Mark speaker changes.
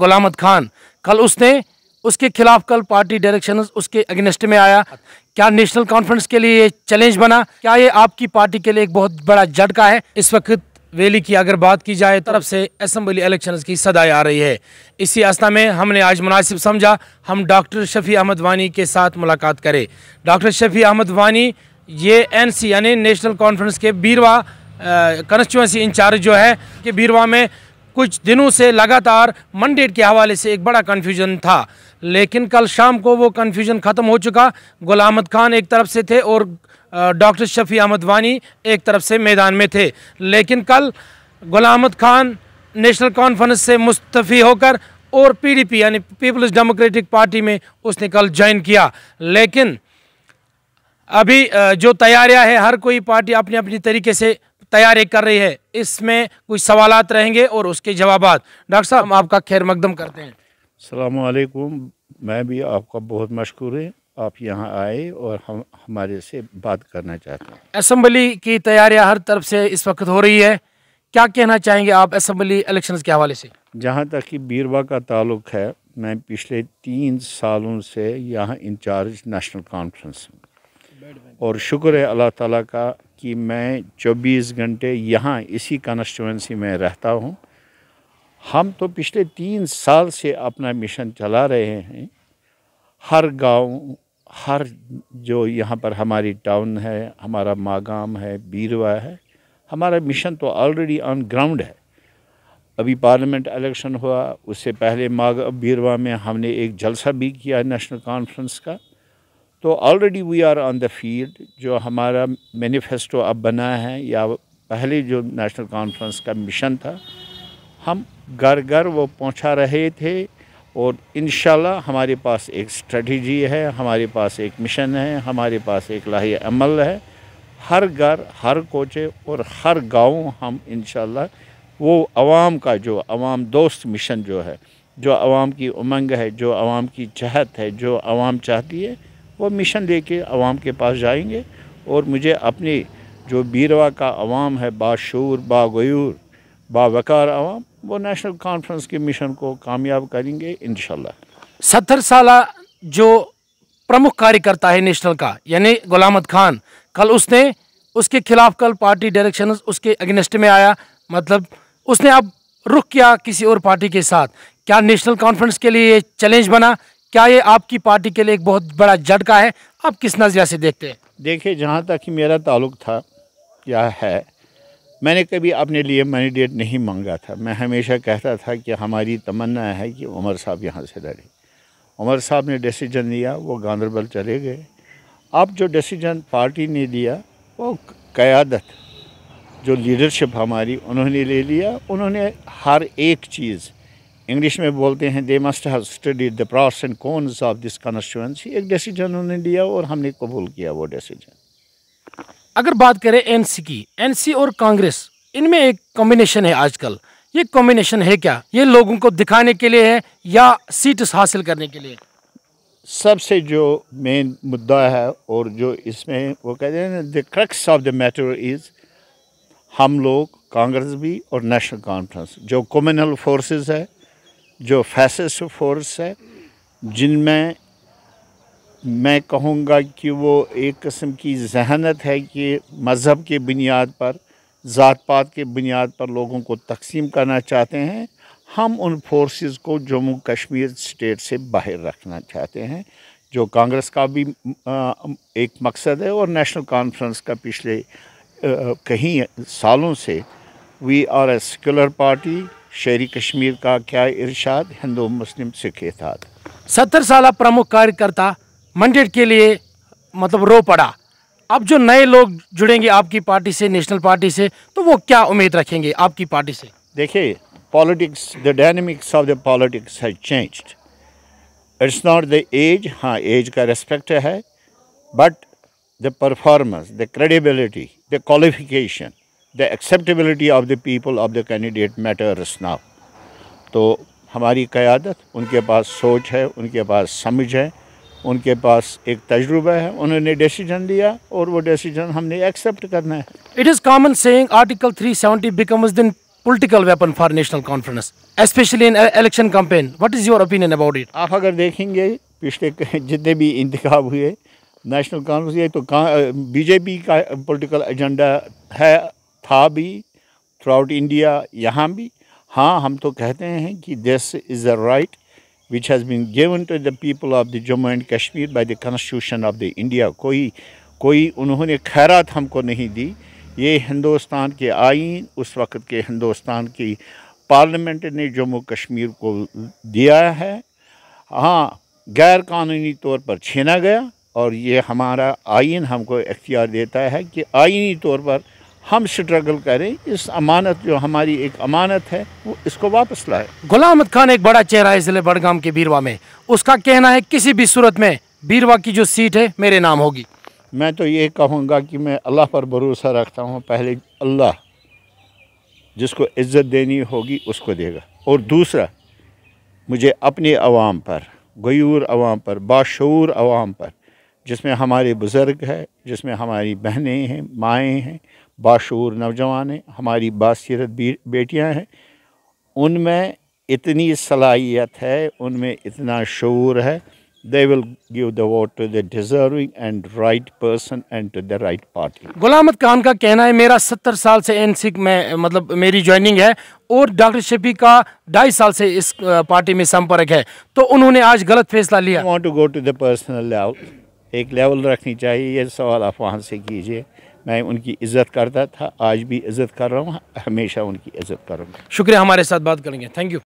Speaker 1: गुलामद खान कल उसने उसके खिलाफ कल पार्टी डायरेक्शन उसके अगेंस्ट में आया क्या नेशनल कॉन्फ्रेंस के लिए ये चैलेंज बना क्या ये आपकी पार्टी के लिए एक बहुत बड़ा झटका है इस वक्त वैली की अगर बात की जाए तरफ से असम्बली इलेक्शन की सदाएँ आ रही है इसी आस्था में हमने आज मुनासिब समझा हम डॉक्टर शफ़ी अहमद वानी के साथ मुलाकात करें डॉक्टर शफ़ी अहमद वानी ये एन यानी नेशनल कॉन्फ्रेंस के बीरवा कंस्टिट्यूंसी इंचार्ज जो है कि बीरवा में कुछ दिनों से लगातार मंडेट के हवाले से एक बड़ा कन्फ्यूजन था लेकिन कल शाम को वो कन्फ्यूजन ख़त्म हो चुका गुलाम अहमद खान एक तरफ से थे और डॉक्टर शफी अहमद वानी एक तरफ से मैदान में थे लेकिन कल गुलाम अहमद खान नेशनल कॉन्फ्रेंस से मुस्तफ़ी होकर और पीडीपी यानी पीपल्स डेमोक्रेटिक पार्टी में उसने कल ज्वाइन किया लेकिन अभी जो तैयारियां हैं हर कोई पार्टी अपने अपने तरीके से तैयारी कर रही है इसमें कुछ सवाल रहेंगे और उसके जवाब डॉक्टर साहब हम आपका खैर मकदम करते हैं
Speaker 2: सलामकुम मैं भी आपका बहुत मशहूर है आप यहाँ आए और हम हमारे से बात करना चाहते हैं
Speaker 1: असम्बली की तैयारियाँ हर तरफ से इस वक्त हो रही है क्या कहना चाहेंगे आप असम्बली इलेक्शन के हवाले से जहाँ तक कि बीरवा
Speaker 2: का ताल्लुक है मैं पिछले तीन सालों से यहाँ इंचार्ज नेशनल कॉन्फ्रेंस हूँ और शुक्र है अल्लाह ताला का कि मैं 24 घंटे यहाँ इसी कॉन्स्टिटेंसी में रहता हूँ हम तो पिछले तीन साल से अपना मिशन चला रहे हैं हर गांव, हर जो यहाँ पर हमारी टाउन है हमारा मागाम है बीरवा है हमारा मिशन तो ऑलरेडी ऑन ग्राउंड है अभी पार्लियामेंट इलेक्शन हुआ उससे पहले माग बीरवा में हमने एक जलसा भी किया नेशनल कॉन्फ्रेंस का तो already we are on the field जो हमारा मैनिफेस्टो अब बना है या पहले जो नेशनल कॉन्फ्रेंस का मिशन था हम घर घर वो पहुंचा रहे थे और इन हमारे पास एक स्ट्रेटजी है हमारे पास एक मिशन है हमारे पास एक लाही अमल है हर घर हर कोचे और हर गांव हम इन वो आवाम का जो आवाम दोस्त मिशन जो है जो आवाम की उमंग है जो आवाम की चाहत है जो आवाम चाहती है वो मिशन लेके आवाम के पास जाएंगे और मुझे अपनी जो बीरवा का आवाम है बाशूर बागयूर बावकार आवाम वो नेशनल कॉन्फ्रेंस के मिशन को कामयाब
Speaker 1: करेंगे इन सत्तर साल जो प्रमुख कार्यकर्ता है नेशनल का यानी गुलाम खान कल उसने उसके खिलाफ कल पार्टी डायरेक्शन उसके अगेंस्ट में आया मतलब उसने अब रुख किया किसी और पार्टी के साथ क्या नेशनल कॉन्फ्रेंस के लिए ये चैलेंज बना क्या ये आपकी पार्टी के लिए एक बहुत बड़ा झटका है आप किस नज़रिया से देखते हैं देखिए जहाँ तक कि मेरा ताल्लुक था या है
Speaker 2: मैंने कभी अपने लिए मैंडेट नहीं मांगा था मैं हमेशा कहता था कि हमारी तमन्ना है कि उमर साहब यहाँ से लड़े उमर साहब ने डिसीजन लिया वो गांधरबल चले गए अब जो डिसीजन पार्टी ने लिया वो क़्यादत जो लीडरशिप हमारी उन्होंने ले लिया उन्होंने हर एक चीज़ इंग्लिश में बोलते हैं they must have study the pros and cons of this constituency एक डिसीजन उन्होंने लिया और हमने कबूल किया वो डिसीजन
Speaker 1: अगर बात करें एनसी की एनसी और कांग्रेस इनमें एक कॉम्बिनेशन है आजकल ये कॉम्बिनेशन है क्या ये लोगों को दिखाने के लिए है या सीट्स हासिल करने के लिए
Speaker 2: सबसे जो मेन मुद्दा है और जो इसमें वो कहते हैं the crux of the matter is हम लोग कांग्रेस भी और नेशनल कॉन्फ्रेंस जो कॉमनल फोर्सेस है जो फैसिस्ट फोर्स है जिनमें मैं कहूँगा कि वो एक कस्म की जहनत है कि मज़हब के बुनियाद पर ज़ात पात के बुनियाद पर लोगों को तकसीम करना चाहते हैं हम उन फोर्सेस को जम्मू कश्मीर स्टेट से बाहर रखना चाहते हैं जो कांग्रेस का भी एक मकसद है और नेशनल कॉन्फ्रेंस का पिछले कहीं सालों से we are a secular party शहरी कश्मीर का क्या इरशाद हिंदू
Speaker 1: मुस्लिम सिख एतहाद सत्तर साल प्रमुख कार्यकर्ता मंडेट के लिए मतलब रो पड़ा अब जो नए लोग जुड़ेंगे आपकी पार्टी से नेशनल पार्टी से तो वो क्या उम्मीद रखेंगे आपकी पार्टी से देखिए politics the dynamics of the politics
Speaker 2: has changed it's not the age हाँ एज का रेस्पेक्ट है but the performance the credibility the qualification the acceptability of the people of the candidate matters now तो हमारी क़्यादत उनके पास सोच है उनके पास समझ है उनके पास एक तजुर्बा है
Speaker 1: उन्होंने डिसीजन लिया और वो डिसीजन हमने एक्सेप्ट करना है it is common saying article 370 seventy becomes the political weapon for National Conference especially in election campaign what is your opinion about it आप अगर देखेंगे पिछले जितने भी इंतखब हुए
Speaker 2: नेशनल कॉन्फ्रेंस ये तो बीजेपी का पोलिटिकल एजेंडा है था भी थ्रू आउट इंडिया यहाँ भी हाँ हम तो कहते हैं कि this is a right which has been given to the people of the Jammu and Kashmir by the constitution of the India कोई कोई उन्होंने खैरत हमको नहीं दी ये हिंदुस्तान के आइन उस वक्त के हिंदुस्तान की पार्लियामेंट ने जम्मू कश्मीर को दिया है हाँ गैर कानूनी तौर पर छीना गया और ये हमारा आइन हमको इख्तियार देता है कि आइनी तौर पर हम स्ट्रगल करें
Speaker 1: इस अमानत जो हमारी एक अमानत है वो इसको वापस लाए गुलाम अहमद खान एक बड़ा चेहरा है ज़िले बड़गाम के बीरवा में उसका कहना है किसी भी सूरत में बीरवा की जो सीट है मेरे नाम होगी
Speaker 2: मैं तो ये कहूँगा कि मैं अल्लाह पर भरोसा रखता हूँ पहले अल्लाह जिसको इज़्ज़त देनी होगी उसको देगा और दूसरा मुझे अपने अवाम पर गयूर आवाम पर बाशूर आवाम पर जिसमें हमारे बुज़ुर्ग है जिसमें हमारी बहनें हैं माएँ हैं बाशूर नौजवान हैं हमारी बासीरत बेटियाँ हैं उनमें इतनी सलाहियत है उनमें इतना शूर है they will give the vote to the deserving and right person and to the right party
Speaker 1: गुलामत खान का कहना है मेरा सत्तर साल से एन में मतलब मेरी ज्वाइनिंग है और डॉक्टर शफी का ढाई साल से इस पार्टी में संपर्क है तो उन्होंने आज गलत फैसला लिया want to go to personal level एक लेवल
Speaker 2: रखनी चाहिए ये सवाल आप वहाँ से कीजिए मैं उनकी इज्जत करता था आज भी इज्जत कर रहा हूँ हमेशा उनकी इज्जत करूँगा शुक्रिया हमारे साथ बात करेंगे थैंक यू